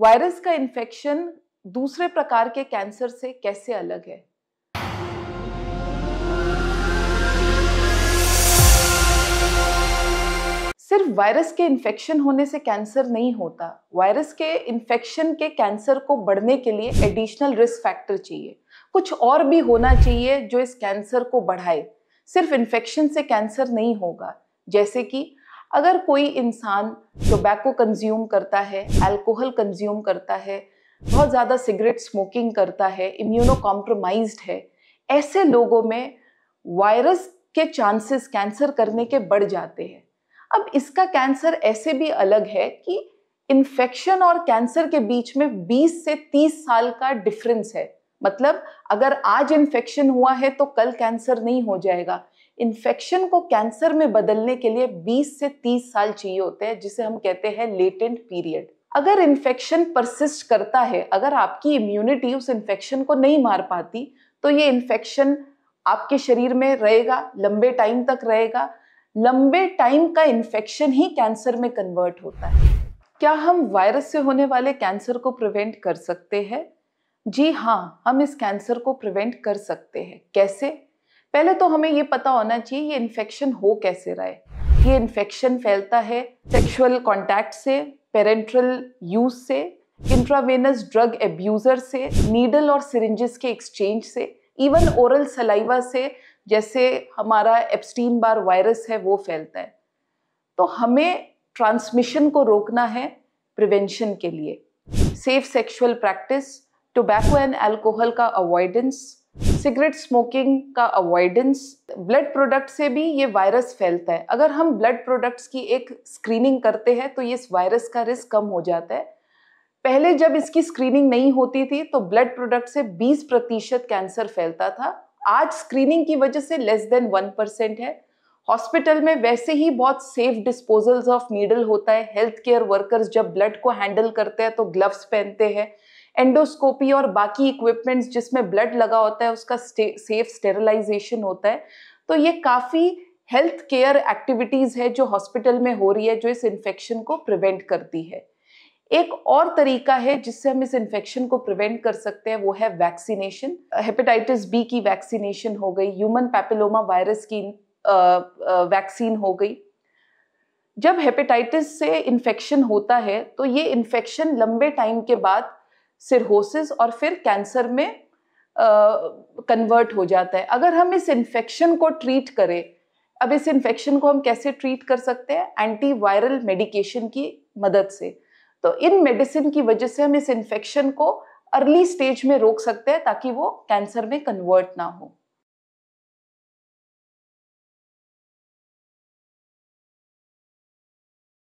virus का infection दूसरे प्रकार के कैंसर से कैसे अलग है सिर्फ वायरस के इन्फेक्शन होने से कैंसर नहीं होता वायरस के इन्फेक्शन के कैंसर को बढ़ने के लिए एडिशनल रिस्क फैक्टर चाहिए कुछ और भी होना चाहिए जो इस कैंसर को बढ़ाए सिर्फ इन्फेक्शन से कैंसर नहीं होगा जैसे कि अगर कोई इंसान टोबैको कंज्यूम करता है अल्कोहल कंज्यूम करता है बहुत ज़्यादा सिगरेट स्मोकिंग करता है इम्यूनो कॉम्प्रोमाइज है ऐसे लोगों में वायरस के चांसेस कैंसर करने के बढ़ जाते हैं अब इसका कैंसर ऐसे भी अलग है कि इन्फेक्शन और कैंसर के बीच में 20 से 30 साल का डिफरेंस है मतलब अगर आज इन्फेक्शन हुआ है तो कल कैंसर नहीं हो जाएगा इन्फेक्शन को कैंसर में बदलने के लिए 20 से 30 साल चाहिए होते हैं जिसे हम कहते हैं लेटेंट पीरियड अगर इन्फेक्शन परसिस्ट करता है अगर आपकी इम्यूनिटी उस इन्फेक्शन को नहीं मार पाती तो ये इन्फेक्शन आपके शरीर में रहेगा लंबे टाइम तक रहेगा लंबे टाइम का इन्फेक्शन ही कैंसर में कन्वर्ट होता है क्या हम वायरस से होने वाले कैंसर को प्रिवेंट कर सकते हैं जी हाँ हम इस कैंसर को प्रिवेंट कर सकते हैं कैसे पहले तो हमें ये पता होना चाहिए ये इन्फेक्शन हो कैसे रहा है ये इन्फेक्शन फैलता है सेक्सुअल कॉन्टैक्ट से पेरेंट्रल यूज से इंट्रावेनस ड्रग एब्यूज़र से नीडल और सिरिंजेस के एक्सचेंज से इवन ओरल सलाइवा से जैसे हमारा एप्स्टीन बार वायरस है वो फैलता है तो हमें ट्रांसमिशन को रोकना है प्रिवेंशन के लिए safe sexual practice tobacco and alcohol का अवॉइडेंस सिगरेट स्मोकिंग का अवॉइडेंस ब्लड प्रोडक्ट से भी ये वायरस फैलता है अगर हम ब्लड प्रोडक्ट्स की एक स्क्रीनिंग करते हैं तो ये इस वायरस का रिस्क कम हो जाता है पहले जब इसकी स्क्रीनिंग नहीं होती थी तो ब्लड प्रोडक्ट से 20 प्रतिशत कैंसर फैलता था आज स्क्रीनिंग की वजह से लेस देन वन परसेंट है हॉस्पिटल में वैसे ही बहुत सेफ डिस्पोजल्स ऑफ नीडल होता है हेल्थ केयर वर्कर्स जब ब्लड को हैंडल करते हैं तो ग्लव्स पहनते हैं एंडोस्कोपी और बाकी इक्विपमेंट्स जिसमें ब्लड लगा होता है उसका सेफ स्टेरलाइजेशन होता है तो ये काफ़ी हेल्थ केयर एक्टिविटीज़ है जो हॉस्पिटल में हो रही है जो इस इन्फेक्शन को प्रिवेंट करती है एक और तरीका है जिससे हम इस इन्फेक्शन को प्रिवेंट कर सकते हैं वो है वैक्सीनेशन हेपेटाइटिस बी की वैक्सीनेशन हो गई ह्यूमन पैपिलोमा वायरस की वैक्सीन हो गई जब हेपेटाइटिस से इन्फेक्शन होता है तो ये इन्फेक्शन लंबे टाइम के बाद सिरहोसिस और फिर कैंसर में कन्वर्ट हो जाता है अगर हम इस इन्फेक्शन को ट्रीट करें अब इस इन्फेक्शन को हम कैसे ट्रीट कर सकते हैं एंटीवायरल मेडिकेशन की मदद से तो इन मेडिसिन की वजह से हम इस इन्फेक्शन को अर्ली स्टेज में रोक सकते हैं ताकि वो कैंसर में कन्वर्ट ना हो